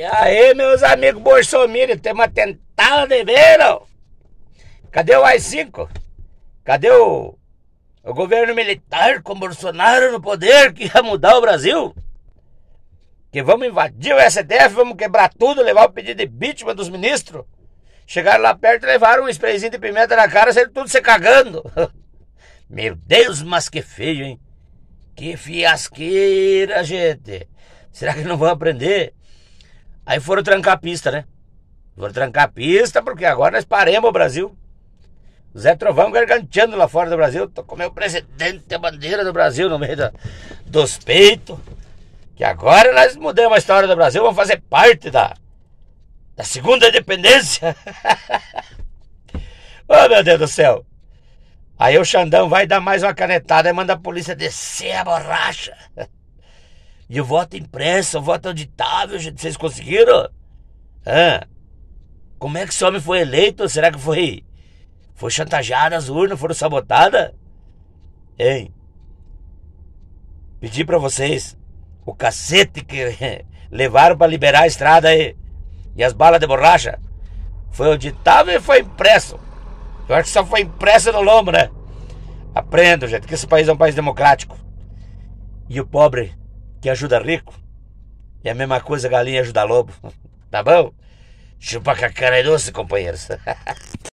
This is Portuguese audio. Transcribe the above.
E aí, meus amigos Bolsonaro, temos tentada de verão. Cadê o AI-5? Cadê o, o governo militar com Bolsonaro no poder que ia mudar o Brasil? Que vamos invadir o STF, vamos quebrar tudo, levar o pedido de vítima dos ministros. Chegaram lá perto e levaram um sprayzinho de pimenta na cara, sendo tudo se cagando. Meu Deus, mas que feio, hein? Que fiasqueira, gente. Será que não vão aprender? Aí foram trancar a pista, né? Foram trancar a pista porque agora nós paremos o Brasil. Zé Trovão garganteando lá fora do Brasil, com o presidente a bandeira do Brasil no meio da, dos peitos. Que agora nós mudamos a história do Brasil, vamos fazer parte da, da segunda independência. oh, meu Deus do céu! Aí o Xandão vai dar mais uma canetada e manda a polícia descer a borracha. de voto impresso, voto auditável, gente. Vocês conseguiram? Hã? Como é que esse homem foi eleito? Será que foi. Foi chantageado as urnas? Foram sabotadas? Hein? Pedi para vocês o cacete que levaram para liberar a estrada aí. E as balas de borracha. Foi auditável e foi impresso. Eu acho que só foi impresso no lombo, né? Aprendo, gente, que esse país é um país democrático. E o pobre que ajuda rico. E a mesma coisa galinha ajuda lobo. Tá bom? Chupa com a cara é doce, companheiros.